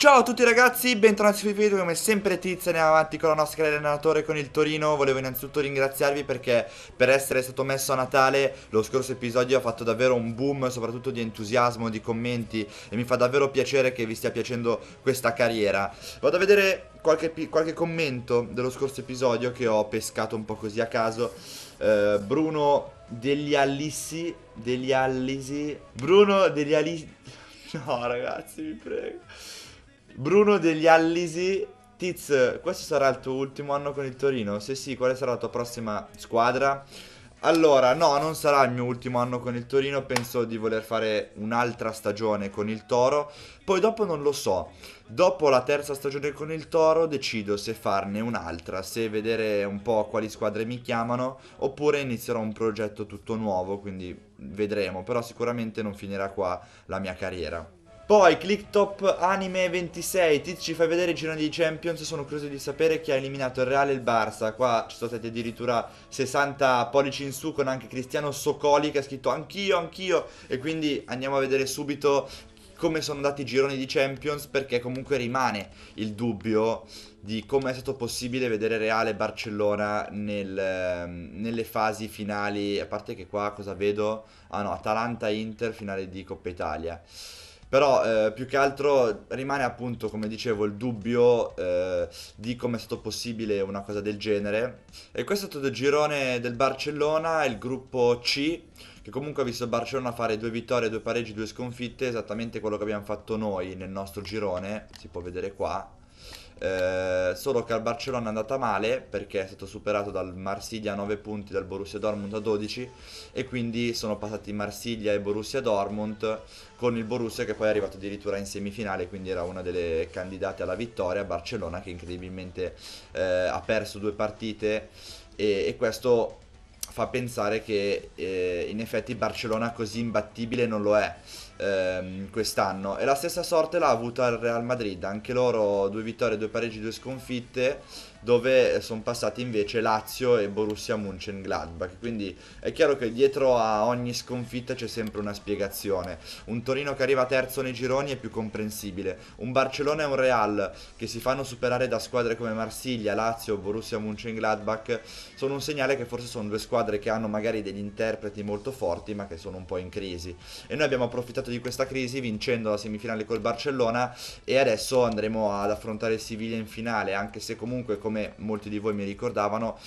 Ciao a tutti ragazzi, bentornati sui video, come sempre Tizia andiamo avanti con la nostra allenatore con il Torino Volevo innanzitutto ringraziarvi perché per essere stato messo a Natale Lo scorso episodio ha fatto davvero un boom, soprattutto di entusiasmo, di commenti E mi fa davvero piacere che vi stia piacendo questa carriera Vado a vedere qualche, qualche commento dello scorso episodio che ho pescato un po' così a caso eh, Bruno degli Allissi, degli Allisi Bruno degli Allisi, No ragazzi, mi prego Bruno degli Allisi. Tiz, questo sarà il tuo ultimo anno con il Torino? Se sì, quale sarà la tua prossima squadra? Allora, no, non sarà il mio ultimo anno con il Torino, penso di voler fare un'altra stagione con il Toro, poi dopo non lo so. Dopo la terza stagione con il Toro decido se farne un'altra, se vedere un po' quali squadre mi chiamano, oppure inizierò un progetto tutto nuovo, quindi vedremo, però sicuramente non finirà qua la mia carriera. Poi top Anime 26, Tiz ci fai vedere il girone di Champions, sono curioso di sapere chi ha eliminato il Real e il Barça. Qua ci sono stati addirittura 60 pollici in su con anche Cristiano Socoli che ha scritto anch'io, anch'io. E quindi andiamo a vedere subito come sono andati i gironi di Champions perché comunque rimane il dubbio di come è stato possibile vedere Reale e Barcellona nel, ehm, nelle fasi finali, a parte che qua cosa vedo? Ah no, Atalanta-Inter, finale di Coppa Italia. Però eh, più che altro rimane appunto, come dicevo, il dubbio eh, di come è stato possibile una cosa del genere. E questo è stato il girone del Barcellona, il gruppo C, che comunque ha visto Barcellona fare due vittorie, due pareggi, due sconfitte, esattamente quello che abbiamo fatto noi nel nostro girone, si può vedere qua. Eh, solo che al Barcellona è andata male perché è stato superato dal Marsiglia a 9 punti, dal Borussia Dortmund a 12 e quindi sono passati Marsiglia e Borussia Dortmund con il Borussia che poi è arrivato addirittura in semifinale, quindi era una delle candidate alla vittoria, Barcellona che incredibilmente eh, ha perso due partite e, e questo fa pensare che eh, in effetti Barcellona così imbattibile non lo è ehm, quest'anno e la stessa sorte l'ha avuta il Real Madrid, anche loro due vittorie, due pareggi, due sconfitte dove sono passati invece Lazio e Borussia Mönchengladbach. Quindi è chiaro che dietro a ogni sconfitta c'è sempre una spiegazione. Un Torino che arriva terzo nei gironi è più comprensibile. Un Barcellona e un Real che si fanno superare da squadre come Marsiglia, Lazio, Borussia Mönchengladbach sono un segnale che forse sono due squadre che hanno magari degli interpreti molto forti ma che sono un po' in crisi. E noi abbiamo approfittato momento di questa crisi vincendo la semifinale col Barcellona e adesso andremo ad affrontare il Siviglia in finale, anche se comunque come molti di voi mi ricordavano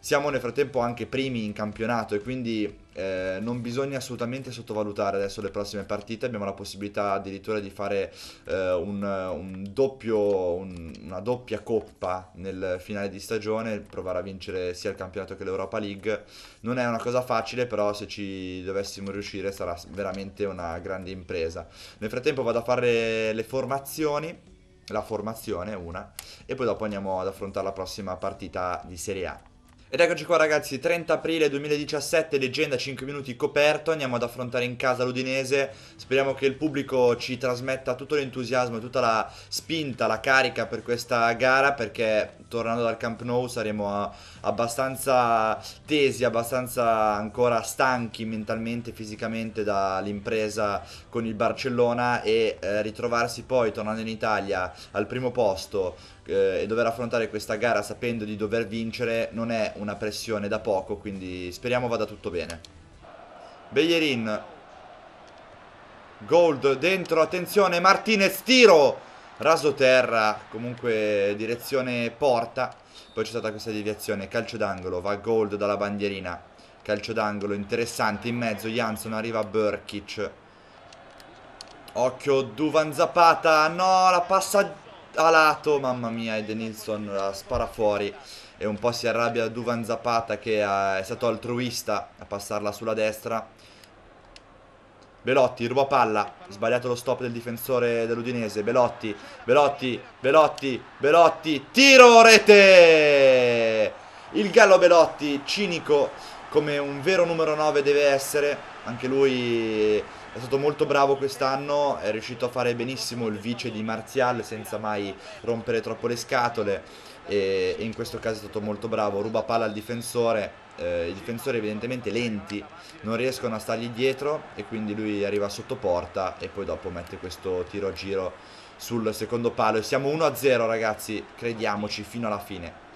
siamo nel frattempo anche primi in campionato e quindi eh, non bisogna assolutamente sottovalutare adesso le prossime partite, abbiamo la possibilità addirittura di fare eh, un, un doppio, un, una doppia coppa nel finale di stagione, provare a vincere sia il campionato che l'Europa League. Non è una cosa facile, però se ci dovessimo riuscire sarà veramente una grande impresa. Nel frattempo vado a fare le formazioni la formazione, una, e poi dopo andiamo ad affrontare la prossima partita di Serie A. Ed eccoci qua ragazzi, 30 aprile 2017, leggenda 5 minuti coperto, andiamo ad affrontare in casa l'Udinese, speriamo che il pubblico ci trasmetta tutto l'entusiasmo tutta la spinta, la carica per questa gara perché tornando dal Camp Nou saremo abbastanza tesi, abbastanza ancora stanchi mentalmente e fisicamente dall'impresa con il Barcellona e eh, ritrovarsi poi tornando in Italia al primo posto eh, e dover affrontare questa gara sapendo di dover vincere non è una pressione da poco, quindi speriamo vada tutto bene. Bellerin, Gold dentro, attenzione, Martinez, tiro! Raso terra, comunque direzione porta. Poi c'è stata questa deviazione, calcio d'angolo, va Gold dalla bandierina. Calcio d'angolo interessante, in mezzo Jansson, arriva Burkic. Occhio Duvan Zapata, no, la passa a lato, mamma mia, Eden Nilsson la spara fuori e un po' si arrabbia Duvan Zapata che eh, è stato altruista a passarla sulla destra. Belotti, ruba palla, sbagliato lo stop del difensore dell'Udinese, Belotti, Belotti, Belotti, Belotti, tiro rete! Il Gallo Belotti, cinico, come un vero numero 9 deve essere, anche lui è stato molto bravo quest'anno, è riuscito a fare benissimo il vice di Marzial senza mai rompere troppo le scatole e, in questo caso è stato molto bravo, ruba palla al difensore, eh, i difensori evidentemente lenti non riescono a stargli dietro e quindi lui arriva sotto porta e poi dopo mette questo tiro a giro sul secondo palo e siamo 1-0 ragazzi, crediamoci fino alla fine.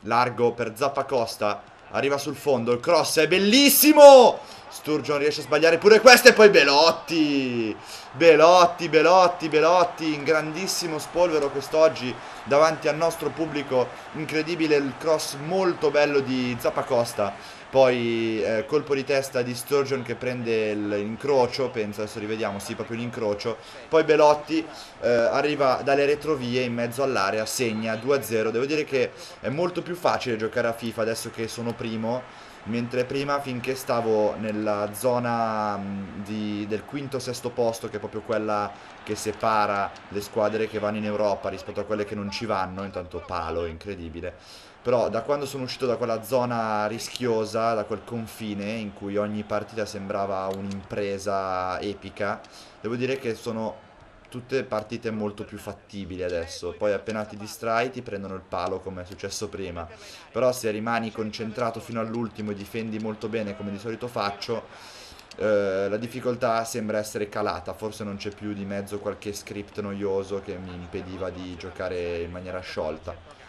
Largo per Zappacosta Arriva sul fondo, il cross è bellissimo Sturgeon riesce a sbagliare pure questa e poi Belotti. Belotti, Belotti, Belotti in grandissimo spolvero quest'oggi davanti al nostro pubblico. Incredibile il cross molto bello di Zappacosta. Poi eh, colpo di testa di Sturgeon che prende l'incrocio, penso, adesso rivediamo, sì, proprio l'incrocio. Poi Belotti eh, arriva dalle retrovie in mezzo all'area, segna 2-0. Devo dire che è molto più facile giocare a FIFA adesso che sono primo mentre prima finché stavo nella zona mm, di, del quinto sesto posto che è proprio quella che separa le squadre che vanno in Europa rispetto a quelle che non ci vanno intanto palo, incredibile però da quando sono uscito da quella zona rischiosa, da quel confine in cui ogni partita sembrava un'impresa epica devo dire che sono tutte partite molto più fattibili adesso, poi appena ti distrai ti prendono il palo come è successo prima, però se rimani concentrato fino all'ultimo e difendi molto bene come di solito faccio, eh, la difficoltà sembra essere calata, forse non c'è più di mezzo qualche script noioso che mi impediva di giocare in maniera sciolta.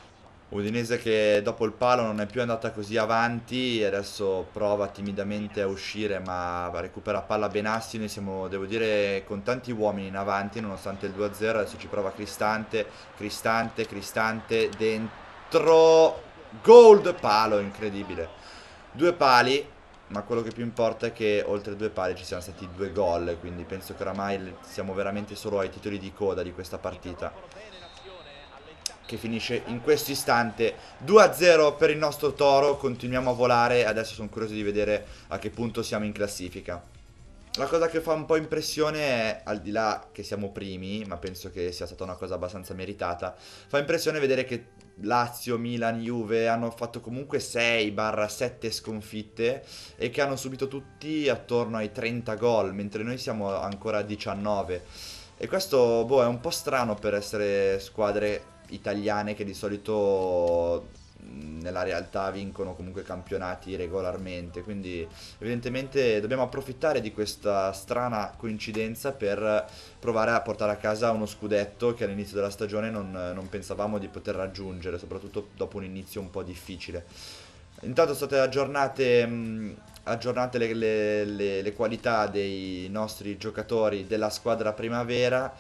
Udinese che dopo il palo non è più andata così avanti, adesso prova timidamente a uscire ma recupera palla Benassi, noi siamo devo dire con tanti uomini in avanti nonostante il 2-0, adesso ci prova Cristante, Cristante, Cristante, dentro, gold, palo, incredibile. Due pali, ma quello che più importa è che oltre due pali ci siano stati due gol, quindi penso che oramai siamo veramente solo ai titoli di coda di questa partita che finisce in questo istante 2-0 per il nostro Toro, continuiamo a volare, adesso sono curioso di vedere a che punto siamo in classifica. La cosa che fa un po' impressione è, al di là che siamo primi, ma penso che sia stata una cosa abbastanza meritata, fa impressione vedere che Lazio, Milan, Juve hanno fatto comunque 6-7 sconfitte e che hanno subito tutti attorno ai 30 gol, mentre noi siamo ancora a 19. E questo, boh, è un po' strano per essere squadre italiane che di solito nella realtà vincono comunque campionati regolarmente quindi evidentemente dobbiamo approfittare di questa strana coincidenza per provare a portare a casa uno scudetto che all'inizio della stagione non, non pensavamo di poter raggiungere soprattutto dopo un inizio un po' difficile intanto state aggiornate mh, aggiornate le, le, le, le, qualità dei nostri giocatori della squadra primavera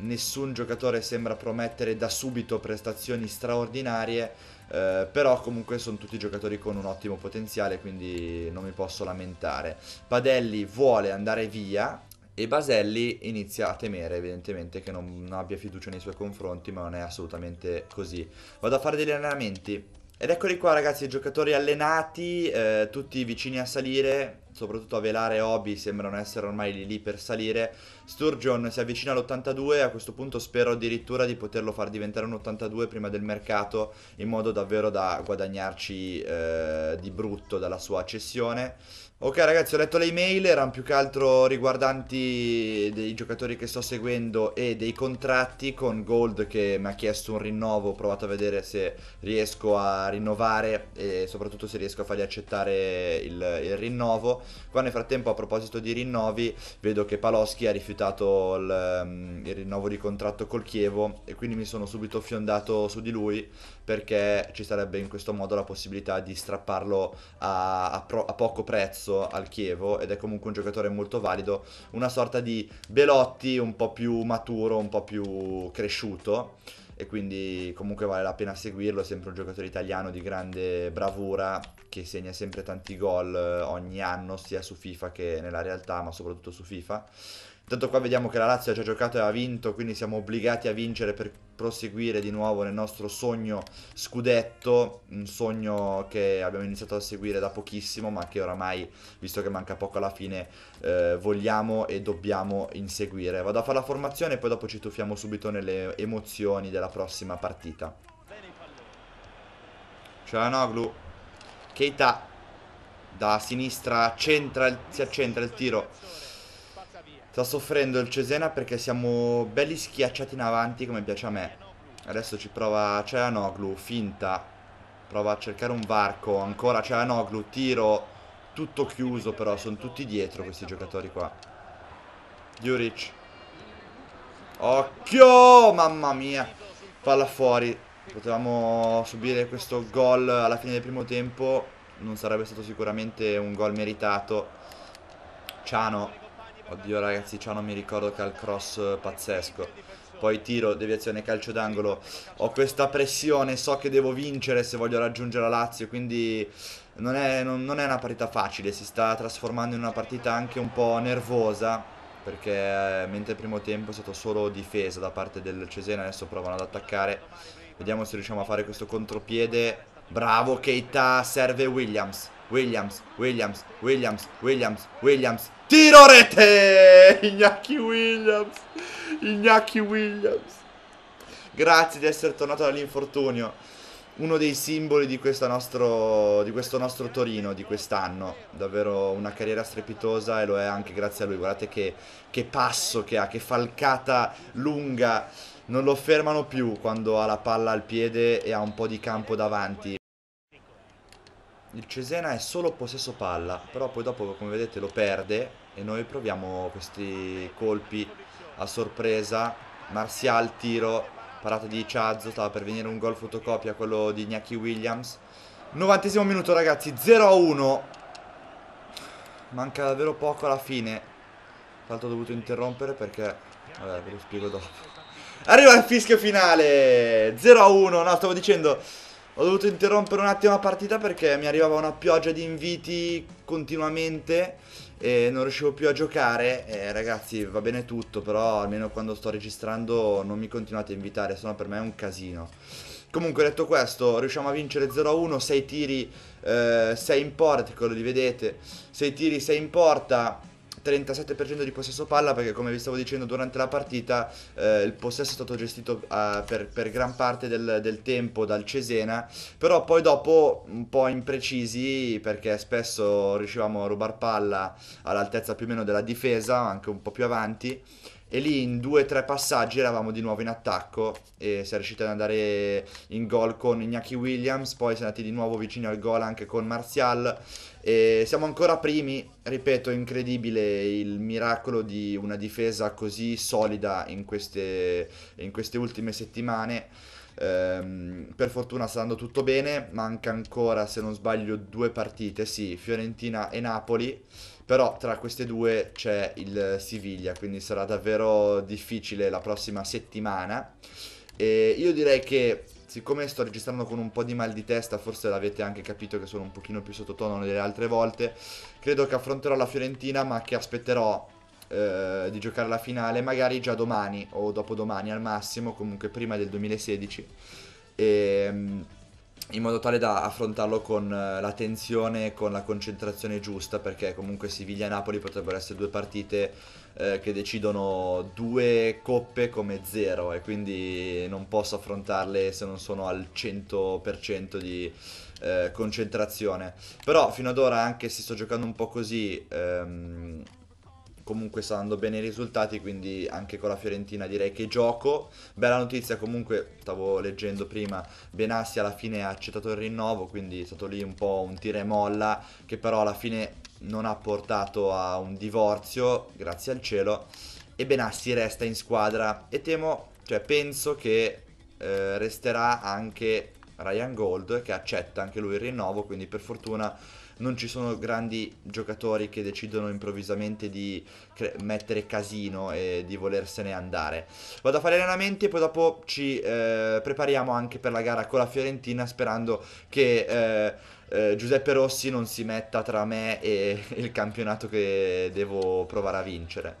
nessun giocatore sembra promettere da subito prestazioni straordinarie, eh, però comunque sono tutti giocatori con un ottimo potenziale, quindi non mi posso lamentare. Padelli vuole andare via, e Baselli inizia a temere evidentemente che non, non, abbia fiducia nei suoi confronti, ma non è assolutamente così. Vado a fare degli allenamenti. Ed eccoli qua ragazzi, i giocatori allenati, eh, tutti vicini a salire, soprattutto a velare e Obi sembrano essere ormai lì lì per salire. Sturgeon si avvicina all'82 e a questo punto spero addirittura di poterlo far diventare un 82 prima del mercato in modo davvero da guadagnarci eh, di brutto dalla sua cessione. Ok ragazzi ho letto le email, erano più che altro riguardanti dei giocatori che sto seguendo e dei contratti con Gold che mi ha chiesto un rinnovo, ho provato a vedere se riesco a rinnovare e soprattutto se riesco a fargli accettare il, il rinnovo Qua nel frattempo a proposito di rinnovi vedo che Paloschi ha rifiutato il, ehm, il rinnovo di contratto col Chievo e quindi mi sono subito fiondato su di lui perché ci sarebbe in questo modo la possibilità di strapparlo a, a, pro, a poco prezzo al Chievo ed è comunque un giocatore molto valido, una sorta di Belotti un po' più maturo, un po' più cresciuto e quindi comunque vale la pena seguirlo, è sempre un giocatore italiano di grande bravura che segna sempre tanti gol eh, ogni anno sia su FIFA che nella realtà, ma soprattutto su FIFA Intanto qua vediamo che la Lazio ha già giocato e ha vinto, quindi siamo obbligati a vincere per proseguire di nuovo nel nostro sogno scudetto, un sogno che abbiamo iniziato a seguire da pochissimo, ma che oramai, visto che manca poco alla fine, eh, vogliamo e dobbiamo inseguire. Vado a fare la formazione e poi dopo ci tuffiamo subito nelle emozioni della prossima partita. C'è la Cialanoglu, Keita, da sinistra centra, si accentra il tiro Sta soffrendo il Cesena perché siamo belli schiacciati in avanti come piace a me. Adesso ci prova Cianoglu, finta. Prova a cercare un varco, ancora Cianoglu, tiro. Tutto chiuso però, sono tutti dietro questi giocatori qua. Djuric. Occhio! Mamma mia! Palla fuori. Potevamo subire questo gol alla fine del primo tempo. Non sarebbe stato sicuramente un gol meritato. Ciano Oddio ragazzi, ciao non mi ricordo che ha il cross pazzesco. Poi tiro, deviazione, calcio d'angolo. Ho questa pressione, so che devo vincere se voglio raggiungere la Lazio, quindi non è, non, non è una partita facile, si sta trasformando in una partita anche un po' nervosa perché eh, mentre il primo tempo è stato solo difesa da parte del Cesena, adesso provano ad attaccare. Vediamo se riusciamo a fare questo contropiede. Bravo Keita, serve Williams, Williams, Williams, Williams, Williams, Williams, Tiro rete! Ignacchi Williams! Ignacchi Williams! Grazie di essere tornato dall'infortunio. Uno dei simboli di, nostro, di questo nostro Torino di quest'anno. Davvero una carriera strepitosa e lo è anche grazie a lui. Guardate che, che passo che ha, che falcata lunga. Non lo fermano più quando ha la palla al piede e ha un po' di campo davanti il Cesena è solo possesso palla, però poi dopo come vedete lo perde e noi proviamo questi colpi a sorpresa. Martial, tiro, parata di Ciazzo, stava per venire un gol fotocopia quello di Gnacchi Williams. 90 minuto ragazzi, 0-1. Manca davvero poco alla fine. Tra l'altro ho dovuto interrompere perché... Vabbè, ve lo spiego dopo. Arriva il fischio finale, 0-1, no stavo dicendo... Ho dovuto interrompere un attimo la partita perché mi arrivava una pioggia di inviti continuamente e non riuscivo più a giocare. E ragazzi, va bene tutto, però almeno quando sto registrando non mi continuate a invitare, sennò per me è un casino. Comunque detto questo, riusciamo a vincere 0-1, 6 tiri, eh, 6 in porta, quello li vedete, 6 tiri, 6 in porta, 37% di possesso palla perché come vi stavo dicendo durante la partita eh, il possesso è stato gestito eh, per, per, gran parte del, del, tempo dal Cesena, però poi dopo un po' imprecisi perché spesso riuscivamo a rubar palla all'altezza più o meno della difesa, anche un po' più avanti e lì in due o tre passaggi eravamo di nuovo in attacco e si è riusciti ad andare in gol con Iñaki Williams, poi si è andati di nuovo vicino al gol anche con Martial e siamo ancora primi, ripeto, incredibile il miracolo di una difesa così solida in queste, in queste ultime settimane. Ehm, per fortuna sta andando tutto bene, manca ancora se non sbaglio due partite, sì, Fiorentina e Napoli però tra queste due c'è il Siviglia, quindi sarà davvero difficile la prossima settimana. E io direi che siccome sto registrando con un po' di mal di testa, forse l'avete anche capito che sono un pochino più sottotono delle altre volte, credo che affronterò la Fiorentina ma che aspetterò eh, di giocare la finale magari già domani o dopodomani al massimo, comunque prima del 2016. E, ehm, in modo tale da affrontarlo con eh, la tensione con la concentrazione giusta, perché comunque Siviglia e Napoli potrebbero essere due partite eh, che decidono due coppe come zero e quindi non posso affrontarle se non sono al 100% di eh, concentrazione. Però fino ad ora, anche se sto giocando un po' così... Ehm, comunque sta andando bene i risultati, quindi anche con la Fiorentina direi che gioco. Bella notizia comunque, stavo leggendo prima, Benassi alla fine ha accettato il rinnovo, quindi è stato lì un po' un tira e molla che però alla fine non ha portato a un divorzio, grazie al cielo, e Benassi resta in squadra e temo, cioè penso che eh, resterà anche Ryan Gold che accetta anche lui il rinnovo, quindi per fortuna non ci sono grandi giocatori che decidono improvvisamente di cre- mettere casino e di volersene andare. Vado a fare allenamenti e poi dopo ci eh, prepariamo anche per la gara con la Fiorentina sperando che... Eh, eh, Giuseppe Rossi non si metta tra me e il campionato che devo provare a vincere.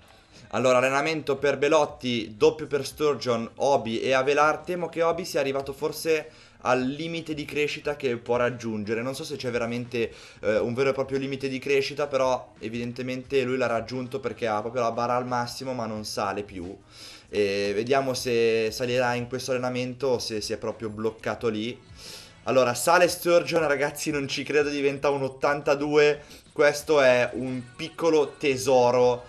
Allora, allenamento per Belotti, doppio per Sturgeon, Obi e Avelar. Temo che Obi sia arrivato forse al limite di crescita che può raggiungere. Non so se c'è veramente eh, un vero e proprio limite di crescita, però evidentemente lui l'ha raggiunto perché ha proprio la barra al massimo ma non sale più. E vediamo se salirà in questo allenamento o se si è proprio bloccato lì. Allora, sale Sturgeon, ragazzi, non ci credo, diventa un 82. Questo è un piccolo tesoro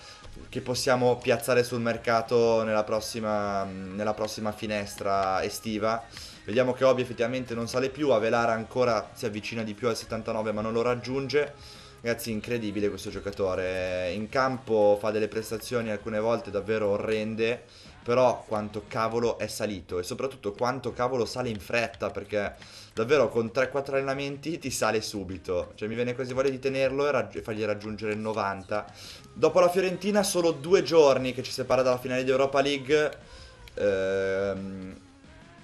che possiamo piazzare sul mercato nella prossima, nella prossima finestra estiva. Vediamo che Obi effettivamente non sale più, Avelara ancora si avvicina di più al 79 ma non lo raggiunge. Ragazzi, incredibile questo giocatore. In campo fa delle prestazioni alcune volte davvero orrende, però quanto cavolo è salito e soprattutto quanto cavolo sale in fretta perché davvero con 3-4 allenamenti ti sale subito. Cioè mi viene quasi voglia di tenerlo e, raggi fargli raggiungere il 90. Dopo la Fiorentina solo due giorni che ci separa dalla finale di Europa League. Eh,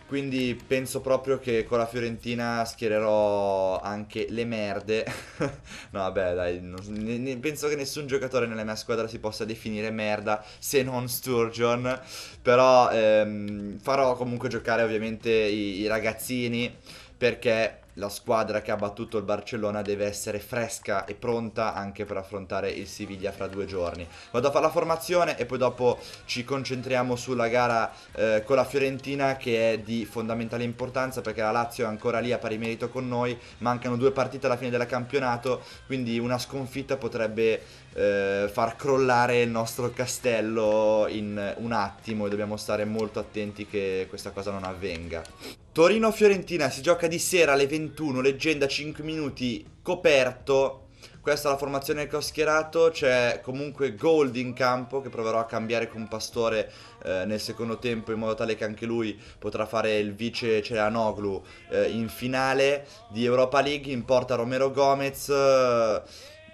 quindi penso proprio che con la Fiorentina schiererò anche le merde. no, vabbè, dai, non, ne, ne, penso che nessun giocatore nella mia squadra si possa definire merda se non Sturgeon. Però ehm, farò comunque giocare ovviamente i, i ragazzini perché la squadra che ha battuto il Barcellona deve essere fresca e pronta anche per affrontare il Siviglia fra due giorni. Vado a fare la formazione e poi dopo ci concentriamo sulla gara eh, con la Fiorentina che è di fondamentale importanza perché la Lazio è ancora lì a pari merito con noi, mancano due partite alla fine del campionato, quindi una sconfitta potrebbe eh, far crollare il nostro castello in un attimo e dobbiamo stare molto attenti che questa cosa non avvenga. Torino-Fiorentina si gioca di sera alle 21, leggenda 5 minuti, coperto. Questa è la formazione che ho schierato, c'è comunque Gold in campo che proverò a cambiare con Pastore eh, nel secondo tempo in modo tale che anche lui potrà fare il vice Celanoglu eh, in finale di Europa League, in porta Romero Gomez. Eh,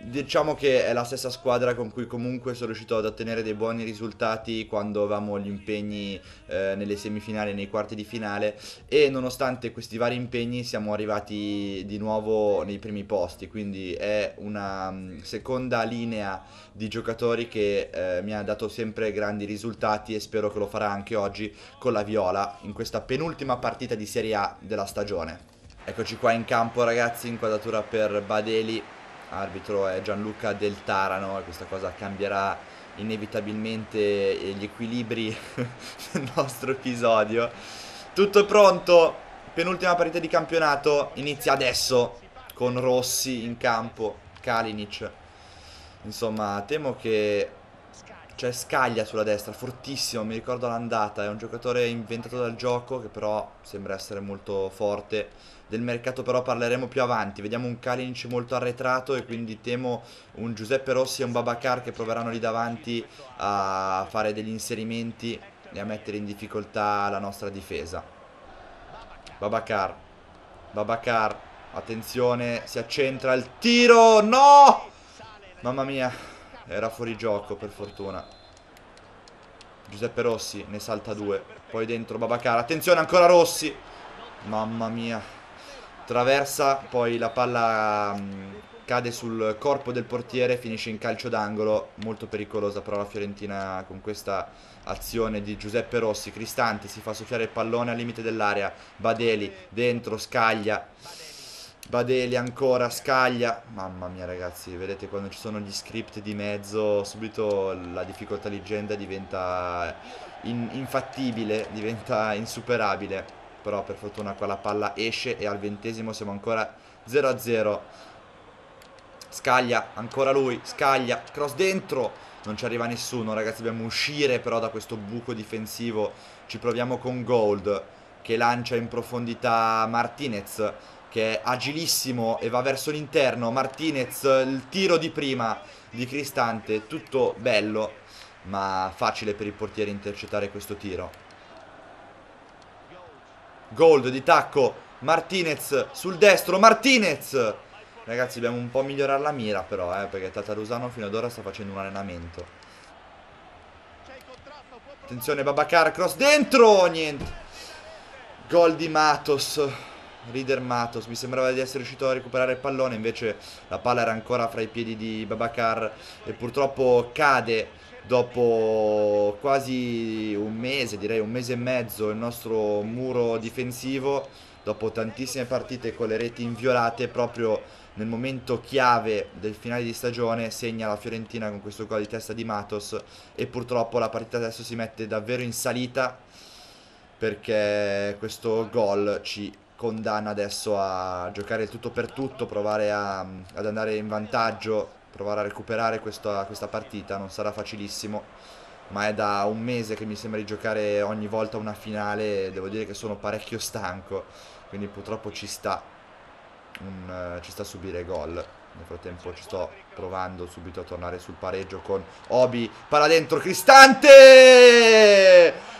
Diciamo che è la stessa squadra con cui comunque sono riuscito ad ottenere dei buoni risultati quando avevamo gli impegni eh, nelle semifinali e nei quarti di finale e nonostante questi vari impegni siamo arrivati di nuovo nei primi posti, quindi è una mm, seconda linea di giocatori che eh, mi ha dato sempre grandi risultati e spero che lo farà anche oggi con la Viola in questa penultima partita di Serie A della stagione. Eccoci qua in campo ragazzi, inquadratura per Badeli arbitro è Gianluca Del Tarano e questa cosa cambierà inevitabilmente gli equilibri del nostro episodio. Tutto pronto, penultima partita di campionato, inizia adesso con Rossi in campo, Kalinic. Insomma, temo che c'è Scaglia sulla destra, fortissimo, mi ricordo l'andata, è un giocatore inventato dal gioco che però sembra essere molto forte del mercato però parleremo più avanti, vediamo un Kalinic molto arretrato e quindi temo un Giuseppe Rossi e un Babacar che proveranno lì davanti a fare degli inserimenti e a mettere in difficoltà la nostra difesa. Babacar, Babacar, attenzione, si accentra il tiro, no! Mamma mia, era fuori gioco per fortuna. Giuseppe Rossi ne salta due, poi dentro Babacar, attenzione ancora Rossi! Mamma mia, traversa, poi la palla mm, cade sul corpo del portiere, finisce in calcio d'angolo, molto pericolosa però la Fiorentina con questa azione di Giuseppe Rossi, Cristante si fa soffiare il pallone al limite dell'area, Badeli dentro, scaglia, Badeli ancora, scaglia, mamma mia ragazzi, vedete quando ci sono gli script di mezzo subito la difficoltà leggenda diventa in infattibile, diventa insuperabile però per fortuna quella palla esce e al ventesimo siamo ancora 0 a 0 Scaglia, ancora lui, scaglia, cross dentro non ci arriva nessuno ragazzi dobbiamo uscire però da questo buco difensivo ci proviamo con Gold che lancia in profondità Martinez che è agilissimo e va verso l'interno Martinez il tiro di prima di Cristante tutto bello ma facile per il portiere intercettare questo tiro Gold di tacco, Martinez sul destro, Martinez! Ragazzi dobbiamo un po' migliorare la mira però, eh, perché Tatarusano fino ad ora sta facendo un allenamento. Attenzione Babacar, cross dentro! Niente. Gol di Matos. Rider Matos, mi sembrava di essere riuscito a recuperare il pallone, invece la palla era ancora fra i piedi di Babacar e purtroppo cade dopo quasi un mese, direi un mese e mezzo, il nostro muro difensivo, dopo tantissime partite con le reti inviolate, proprio nel momento chiave del finale di stagione segna la Fiorentina con questo gol di testa di Matos e purtroppo la partita adesso si mette davvero in salita perché questo gol ci condanna adesso a giocare tutto per tutto, provare a, ad andare in vantaggio, provare a recuperare questa, questa partita, non sarà facilissimo, ma è da un mese che mi sembra di giocare ogni volta una finale, devo dire che sono parecchio stanco, quindi purtroppo ci sta, un, uh, ci sta a subire gol. Nel frattempo ci sto provando subito a tornare sul pareggio con Obi. Palla dentro Cristante!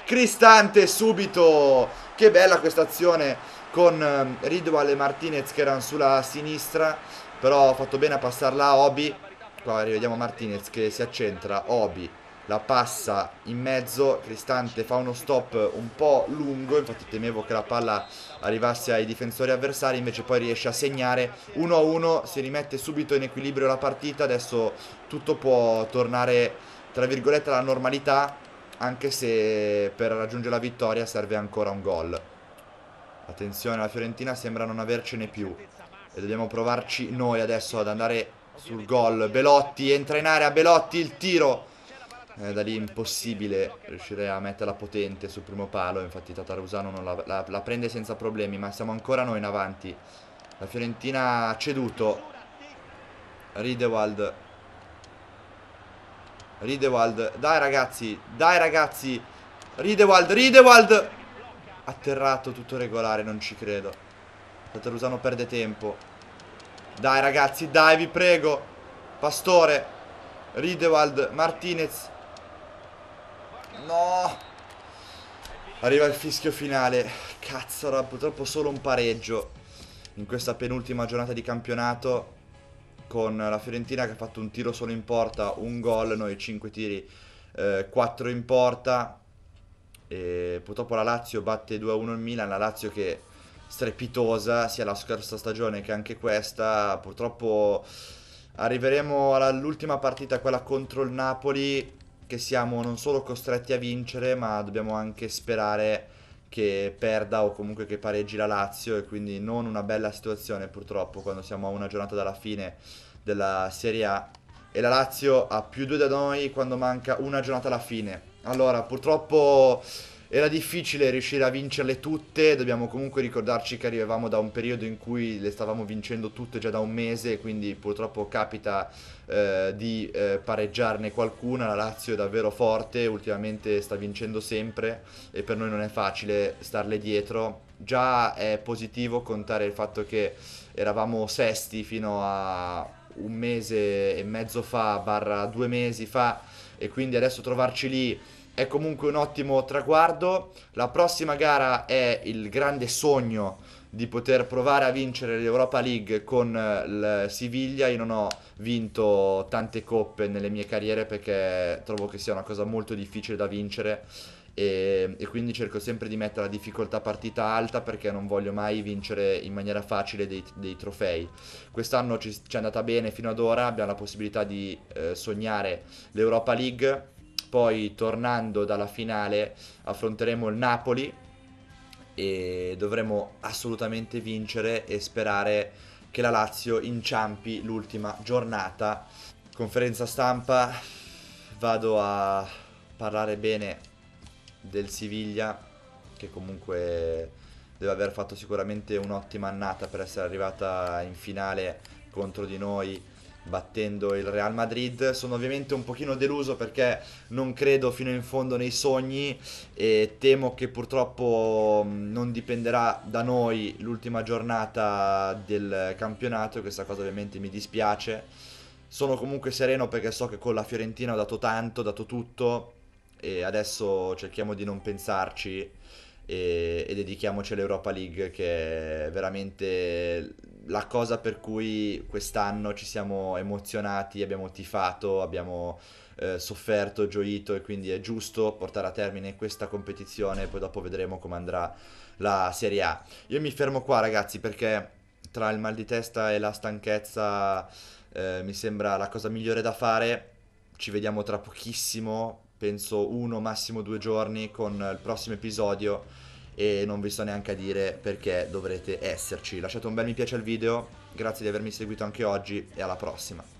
Cristante subito! Che bella questa azione! con ehm, Ridwell e Martinez che erano sulla sinistra però ha fatto bene a passarla a Obi qua rivediamo Martinez che si accentra Obi la passa in mezzo Cristante fa uno stop un po' lungo infatti temevo che la palla arrivasse ai difensori avversari invece poi riesce a segnare 1-1 si rimette subito in equilibrio la partita adesso tutto può tornare tra virgolette alla normalità anche se per raggiungere la vittoria serve ancora un gol Attenzione, la Fiorentina sembra non avercene più. E dobbiamo provarci noi adesso ad andare sul gol. Belotti entra in area, Belotti il tiro. Eh, da lì impossibile riuscire a metterla potente sul primo palo. Infatti Tatarusano la, la, la prende senza problemi, ma siamo ancora noi in avanti. La Fiorentina ha ceduto. Ridewald. Ridewald. Dai ragazzi, dai ragazzi. Ridewald, Ridewald. Atterrato tutto regolare, non ci credo. Tatarusano perde tempo. Dai ragazzi, dai, vi prego. Pastore, Ridewald, Martinez. No. Arriva il fischio finale. Cazzo, purtroppo solo un pareggio in questa penultima giornata di campionato con la Fiorentina che ha fatto un tiro solo in porta, un gol, noi 5 tiri, eh, 4 in porta. E purtroppo la Lazio batte 2-1 il Milan, la Lazio che strepitosa sia la scorsa stagione che anche questa, purtroppo arriveremo all'ultima partita, quella contro il Napoli, che siamo non solo costretti a vincere, ma dobbiamo anche sperare che perda o comunque che pareggi la Lazio e quindi non una bella situazione purtroppo quando siamo a una giornata dalla fine della Serie A e la Lazio ha più due da noi quando manca una giornata alla fine allora, purtroppo era difficile riuscire a vincerle tutte, dobbiamo comunque ricordarci che arrivavamo da un periodo in cui le stavamo vincendo tutte già da un mese, quindi purtroppo capita eh, di eh, pareggiarne qualcuna, la Lazio è davvero forte, ultimamente sta vincendo sempre e per noi non è facile starle dietro. Già è positivo contare il fatto che eravamo sesti fino a un mese e mezzo fa, barra due mesi fa, e quindi adesso trovarci lì è comunque un ottimo traguardo. La prossima gara è il grande sogno di poter provare a vincere l'Europa League con eh, il Siviglia. Io non ho vinto tante coppe nelle mie carriere perché trovo che sia una cosa molto difficile da vincere e, e, quindi cerco sempre di mettere la difficoltà partita alta perché non voglio mai vincere in maniera facile dei, dei trofei. Quest'anno ci, ci, è andata bene fino ad ora, abbiamo la possibilità di eh, sognare l'Europa League, poi tornando dalla finale affronteremo il Napoli e dovremo assolutamente vincere e sperare che la Lazio inciampi l'ultima giornata. Conferenza stampa, vado a parlare bene del Siviglia, che comunque deve aver fatto sicuramente un'ottima annata per essere arrivata in finale contro di noi battendo il Real Madrid. Sono ovviamente un pochino deluso perché non credo fino in fondo nei sogni e temo che purtroppo mm, non dipenderà da noi l'ultima giornata del campionato, questa cosa ovviamente mi dispiace. Sono comunque sereno perché so che con la Fiorentina ho dato tanto, ho dato tutto e adesso cerchiamo di non pensarci e, e dedichiamoci all'Europa League che è veramente la cosa per cui quest'anno ci siamo emozionati, abbiamo tifato, abbiamo eh, sofferto, gioito e quindi è giusto portare a termine questa competizione, poi dopo vedremo come andrà la Serie A. Io mi fermo qua ragazzi perché tra il mal di testa e la stanchezza eh, mi sembra la cosa migliore da fare. Ci vediamo tra pochissimo penso uno, massimo due giorni con il prossimo episodio e non vi sto neanche a dire perché dovrete esserci. Lasciate un bel mi piace al video, grazie di avermi seguito anche oggi e alla prossima.